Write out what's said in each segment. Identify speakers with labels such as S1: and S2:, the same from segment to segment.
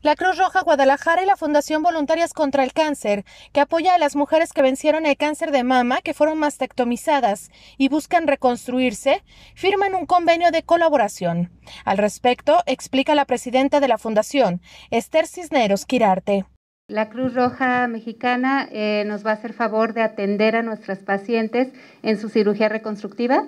S1: La Cruz Roja Guadalajara y la Fundación Voluntarias contra el Cáncer, que apoya a las mujeres que vencieron el cáncer de mama, que fueron mastectomizadas y buscan reconstruirse, firman un convenio de colaboración. Al respecto, explica la presidenta de la
S2: Fundación, Esther Cisneros Quirarte. La Cruz Roja Mexicana eh, nos va a hacer favor de atender a nuestras pacientes en su cirugía reconstructiva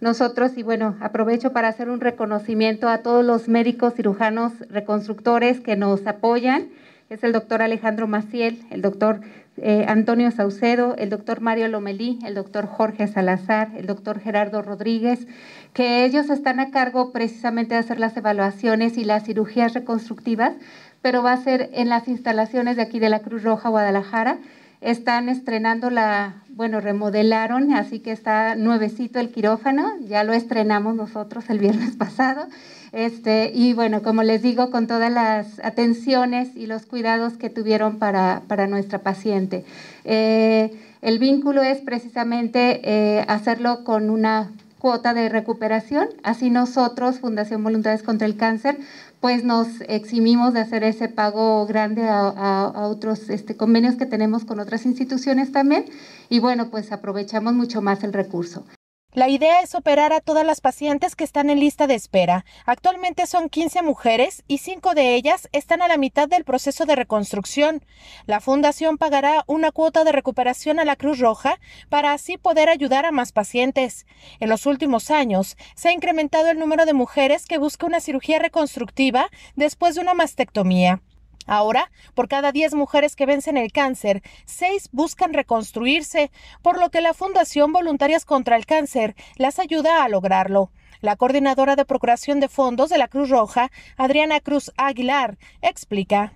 S2: nosotros, y bueno, aprovecho para hacer un reconocimiento a todos los médicos, cirujanos, reconstructores que nos apoyan, es el doctor Alejandro Maciel, el doctor eh, Antonio Saucedo, el doctor Mario Lomelí, el doctor Jorge Salazar, el doctor Gerardo Rodríguez, que ellos están a cargo precisamente de hacer las evaluaciones y las cirugías reconstructivas, pero va a ser en las instalaciones de aquí de la Cruz Roja Guadalajara están estrenando la, bueno, remodelaron, así que está nuevecito el quirófano, ya lo estrenamos nosotros el viernes pasado. Este, y bueno, como les digo, con todas las atenciones y los cuidados que tuvieron para, nuestra paciente. Eh, el vínculo es precisamente eh, hacerlo con una cuota de recuperación. Así nosotros, Fundación Voluntades contra el Cáncer, pues nos eximimos de hacer ese pago grande a, otros este, convenios que tenemos con otras instituciones también. Y bueno, pues aprovechamos mucho más el recurso. La idea es operar
S1: a todas las pacientes que están en lista de espera. Actualmente son 15 mujeres y 5 de ellas están a la mitad del proceso de reconstrucción. La Fundación pagará una cuota de recuperación a la Cruz Roja para así poder ayudar a más pacientes. En los últimos años se ha incrementado el número de mujeres que busca una cirugía reconstructiva después de una mastectomía. Ahora, por cada 10 mujeres que vencen el cáncer, 6 buscan reconstruirse, por lo que la Fundación Voluntarias contra el Cáncer las ayuda a lograrlo. La coordinadora de Procuración de Fondos de la Cruz Roja, Adriana Cruz Aguilar,
S3: explica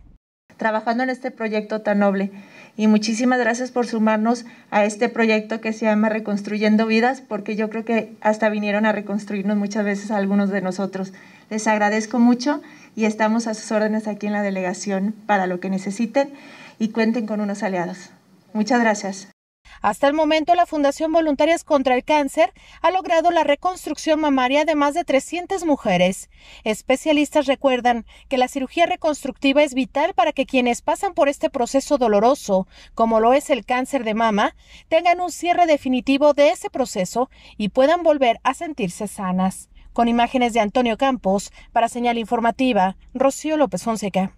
S3: trabajando en este proyecto tan noble. Y muchísimas gracias por sumarnos a este proyecto que se llama Reconstruyendo Vidas, porque yo creo que hasta vinieron a reconstruirnos muchas veces algunos de nosotros. Les agradezco mucho y estamos a sus órdenes aquí en la delegación para lo que necesiten y cuenten con unos aliados. Muchas gracias. Hasta el momento, la Fundación Voluntarias contra el Cáncer ha logrado la
S1: reconstrucción mamaria de más de 300 mujeres. Especialistas recuerdan que la cirugía reconstructiva es vital para que quienes pasan por este proceso doloroso, como lo es el cáncer de mama, tengan un cierre definitivo de ese proceso y puedan volver a sentirse sanas. Con imágenes de Antonio Campos, para Señal Informativa, Rocío López Fonseca.